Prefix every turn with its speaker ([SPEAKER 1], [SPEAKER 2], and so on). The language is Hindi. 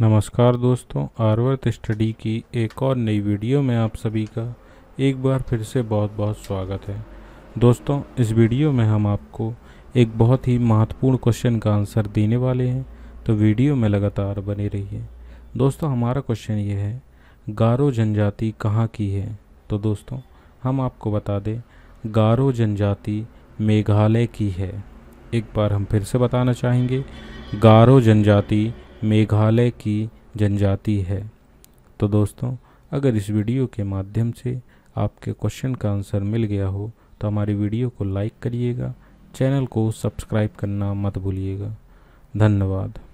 [SPEAKER 1] नमस्कार दोस्तों आर्वर्त स्टडी की एक और नई वीडियो में आप सभी का एक बार फिर से बहुत बहुत स्वागत है दोस्तों इस वीडियो में हम आपको एक बहुत ही महत्वपूर्ण क्वेश्चन का आंसर देने वाले हैं तो वीडियो में लगातार बने रहिए दोस्तों हमारा क्वेश्चन ये है गारो जनजाति कहाँ की है तो दोस्तों हम आपको बता दें गारो जनजाति मेघालय की है एक बार हम फिर से बताना चाहेंगे गारो जनजाति मेघालय की जनजाति है तो दोस्तों अगर इस वीडियो के माध्यम से आपके क्वेश्चन का आंसर मिल गया हो तो हमारी वीडियो को लाइक करिएगा चैनल को सब्सक्राइब करना मत भूलिएगा धन्यवाद